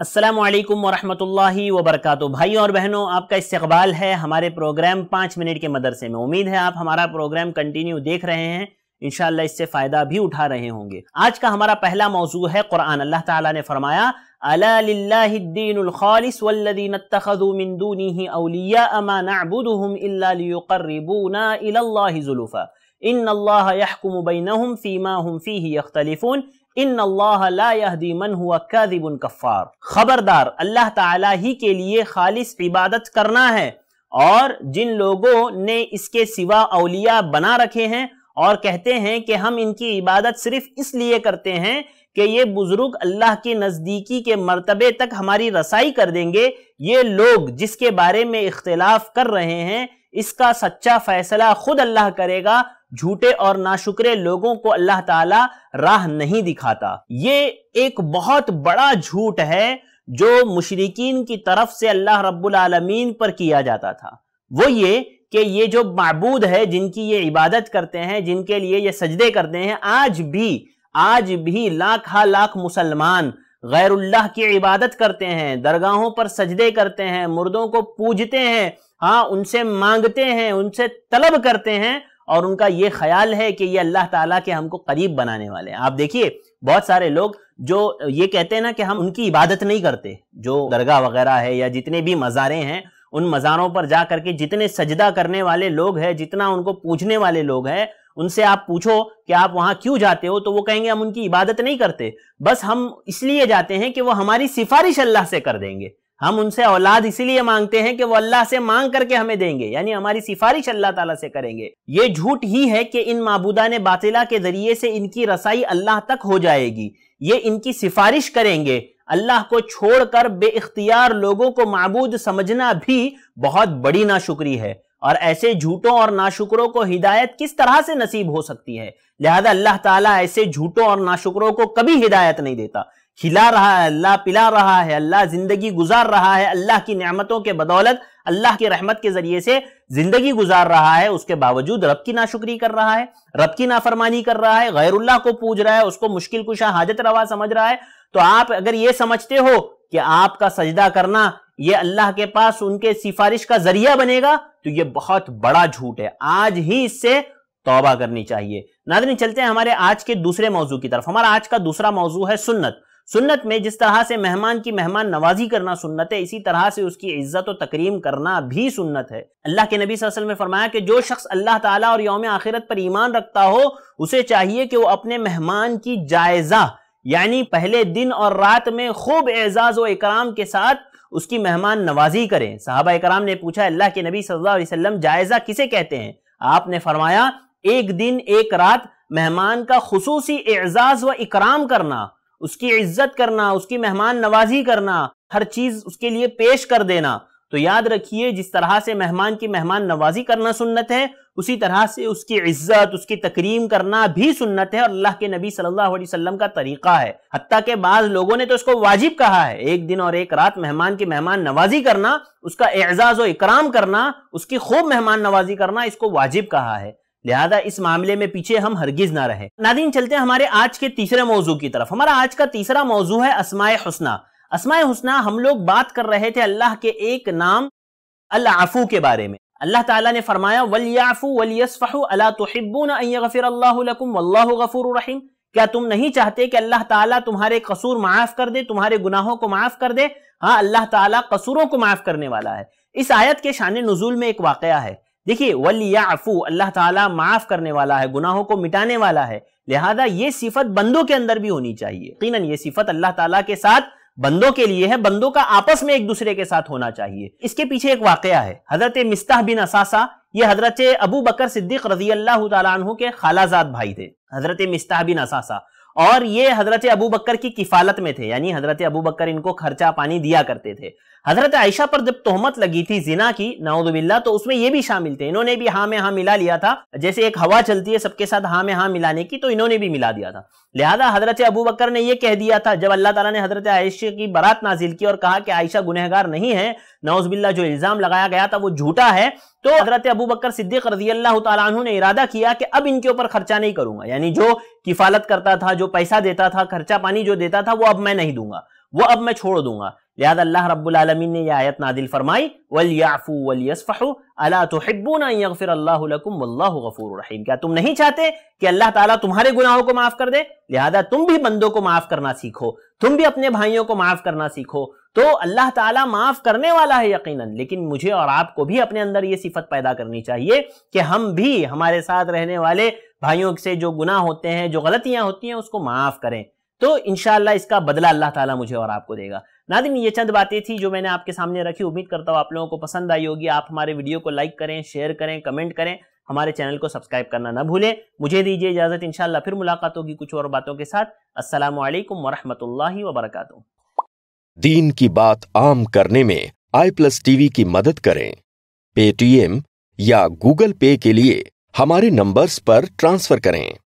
असलकम वरहमतुल्लाहि वबरकत भाई और बहनों आपका इस्तबाल है हमारे प्रोग्राम पाँच मिनट के मदरसे में उम्मीद है आप हमारा प्रोग्राम कंटिन्यू देख रहे हैं इनशाला इससे फ़ायदा भी उठा रहे होंगे आज का हमारा पहला मौजू है कुरान अल्लाह ताला ने फरमाया अलादीनखालिसदीनतखदूमिनदूनी इन फ़ीमा फ़ी यख्तलिफ़ून इन अल्लाहदी हुआ कफ़ार खबरदार अल्लाह ताला ही के लिए खालिश इबादत करना है और जिन लोगों ने इसके सिवा अलिया बना रखे हैं और कहते हैं कि हम इनकी इबादत सिर्फ इसलिए करते हैं कि ये बुजुर्ग अल्लाह के नज़दीकी के मरतबे तक हमारी रसाई कर देंगे ये लोग जिसके बारे में इख्तलाफ कर रहे हैं इसका सच्चा फैसला खुद अल्लाह करेगा झूठे और नाशुक्रे लोगों को अल्लाह ताला राह नहीं दिखाता ये एक बहुत बड़ा झूठ है जो मुशरकिन की तरफ से अल्लाह रब्बुल आलमीन पर किया जाता था वो ये कि ये जो मबूद है जिनकी ये इबादत करते हैं जिनके लिए ये सजदे करते हैं आज भी आज भी लाख हा लाख मुसलमान गैरुल्लाह की इबादत करते हैं दरगाहों पर सजदे करते हैं मुर्दों को पूजते हैं हाँ उनसे मांगते हैं उनसे तलब करते हैं और उनका ये ख्याल है कि ये अल्लाह ताला के हमको करीब बनाने वाले हैं आप देखिए बहुत सारे लोग जो ये कहते हैं ना कि हम उनकी इबादत नहीं करते जो दरगाह वगैरह है या जितने भी मज़ारे हैं उन मज़ारों पर जा करके जितने सजदा करने वाले लोग हैं जितना उनको पूछने वाले लोग हैं उनसे आप पूछो कि आप वहां क्यों जाते हो तो वो कहेंगे हम उनकी इबादत नहीं करते बस हम इसलिए जाते हैं कि वो हमारी सिफारिश अल्लाह से कर देंगे हम उनसे औलाद इसीलिए मांगते हैं कि वो अल्लाह से मांग करके हमें देंगे यानी हमारी सिफारिश अल्लाह ताला से करेंगे ये झूठ ही है कि इन माबूदा ने बातिला के जरिए से इनकी रसाई अल्लाह तक हो जाएगी ये इनकी सिफारिश करेंगे अल्लाह को छोड़कर बेख्तियार लोगों को मबूद समझना भी बहुत बड़ी नाशुक्री है और ऐसे झूठों और नाशुकरों को हिदायत किस तरह से नसीब हो सकती है लिहाजा अल्लाह ताला ऐसे झूठों और नाशुकरों को कभी हिदायत नहीं देता खिला रहा है अल्लाह पिला रहा है अल्लाह जिंदगी गुजार रहा है अल्लाह की नियामतों के बदौलत अल्लाह की रहमत के जरिए से जिंदगी गुजार रहा है उसके बावजूद रब की नाशुक्री कर रहा है रब की नाफरमानी कर रहा है गैरुल्लाह को पूज रहा है उसको मुश्किल कुशा हाजत रवा समझ रहा है तो आप अगर ये समझते हो कि आपका सजदा करना ये अल्लाह के पास उनके सिफारिश का जरिया बनेगा तो ये बहुत बड़ा झूठ है आज ही इससे तौबा करनी चाहिए नादनी चलते हैं हमारे आज के दूसरे मौजू की तरफ हमारा आज का दूसरा मौजू है सुन्नत सुन्नत में जिस तरह से मेहमान की मेहमान नवाजी करना सुन्नत है इसी तरह से उसकी इज्जत और तकरीम करना भी सुन्नत है अल्लाह के नबी वसल्लम ने फरमाया कि जो शख्स अल्लाह ताला और योम आखिरत पर ईमान रखता हो उसे चाहिए कि वो अपने मेहमान की जायजा यानी पहले दिन और रात में खूब एजाज व इकराम के साथ उसकी मेहमान नवाजी करें साहबा इकराम ने पूछा अल्लाह के नबी सल्लल्लाहु अलैहि वसल्लम जायजा किसे कहते हैं आपने फरमाया एक दिन एक रात मेहमान का खसूसी एजाज व इकराम करना उसकी इज्जत करना उसकी मेहमान नवाजी करना हर चीज उसके लिए पेश कर देना तो याद रखिए जिस तरह से मेहमान की मेहमान नवाजी करना सुन्नत है उसी तरह से उसकी इज्जत उसकी तकरीम करना भी सुन्नत है और अल्लाह के नबी सल्लल्लाहु अलैहि वसल्लम का तरीका है हती के बाद लोगों ने तो इसको वाजिब कहा है एक दिन और एक रात मेहमान की मेहमान नवाजी करना उसका एजाज व इकराम करना उसकी खूब मेहमान नवाजी करना इसको वाजिब कहा है लिहाजा इस मामले में पीछे हम हरगिज ना रहे नादिन चलते हैं हमारे आज के तीसरे मौजू की तरफ हमारा आज का तीसरा मौजू है असमाय हुसना असमाय हुसना हम लोग बात कर रहे थे अल्लाह के एक नाम अल्लाफू के बारे में अल्लाह ताला ने फरमाया वलियाफू वलियसफ़ू अल्लाह अला तोहिब्बून गफ़िर अल्लाह गफ़ूर रहीम क्या तुम नहीं चाहते कि अल्लाह ताला तुम्हारे कसूर माफ़ कर दे तुम्हारे गुनाहों को माफ़ कर दे हाँ अल्लाह ताला कसूरों को माफ़ करने वाला है इस आयत के शान नजूल में एक वाकया है देखिए वलियाफू अल्लाह ताला माफ करने वाला है गुनाहों को मिटाने वाला है लिहाजा ये सिफत बंदों के अंदर भी होनी चाहिए यकीन ये सिफत अल्लाह ताला के साथ बंदों के लिए है बंदों का आपस में एक दूसरे के साथ होना चाहिए इसके पीछे एक वाकया है हजरत मिस्ताह बिन असासा ये हजरत अबू बकर सिद्दीक रजी अल्लाह तु के खालाजाद भाई थे हजरत मिस्ताह बिन असासा और ये हजरत अबू बकर की किफालत में थे यानी हजरत अबू बकर इनको खर्चा पानी दिया करते थे हजरत आयशा पर जब तोहमत लगी थी जिना की नाउदबिल्ला तो उसमें ये भी शामिल थे इन्होंने भी हाँ में हाँ मिला लिया था जैसे एक हवा चलती है सबके साथ हाँ में हाँ मिलाने की तो इन्होंने भी मिला दिया था लिहाजा हजरत अबू बकर ने यह कह दिया था जब अल्लाह तला ने हजरत आयशा की बारात नाजिल की और कहा कि आयशा गुनहगार नहीं है नाउजबिल्ला जो इल्जाम लगाया गया था वो झूठा है तो हाँ। हजरत अबू बकर सिद्दीक रजी अल्लाह तु ने इरादा किया कि अब इनके ऊपर खर्चा नहीं करूंगा यानी जो किफालत करता था जो पैसा देता था खर्चा पानी जो देता था वो अब मैं नहीं दूंगा वो अब मैं छोड़ दूंगा लिहाजा अल्लाह रब्बुलमीन ने यह आयत नादिल फरमाई वलियाफ़ू वलियसफ़ू अला तो हिब्बूनाफिर गफूर रहीम क्या तुम नहीं चाहते कि अल्लाह ताला तुम्हारे गुनाहों को माफ़ कर दे लिहाजा तुम भी बंदों को माफ़ करना सीखो तुम भी अपने भाइयों को माफ़ करना सीखो तो अल्लाह ताला माफ़ करने वाला है यकीनन लेकिन मुझे और आपको भी अपने अंदर ये सिफत पैदा करनी चाहिए कि हम भी हमारे साथ रहने वाले भाइयों से जो गुनाह होते हैं जो गलतियां होती हैं उसको माफ़ करें तो इनशाला इसका बदला अल्लाह ताला मुझे और आपको देगा नादिन ये चंद बातें थी जो मैंने आपके सामने रखी उम्मीद करता हूँ आप लोगों को पसंद आई होगी आप हमारे वीडियो को लाइक करें शेयर करें कमेंट करें हमारे चैनल को सब्सक्राइब करना ना भूलें मुझे दीजिए इजाज़त इंशाल्लाह फिर मुलाकात होगी कुछ और बातों के साथ असल वालेकुम वरहमतुल्लाहि दीन की बात आम करने में आई प्लस टीवी की मदद करें पेटीएम या गूगल पे के लिए हमारे नंबर्स पर ट्रांसफर करें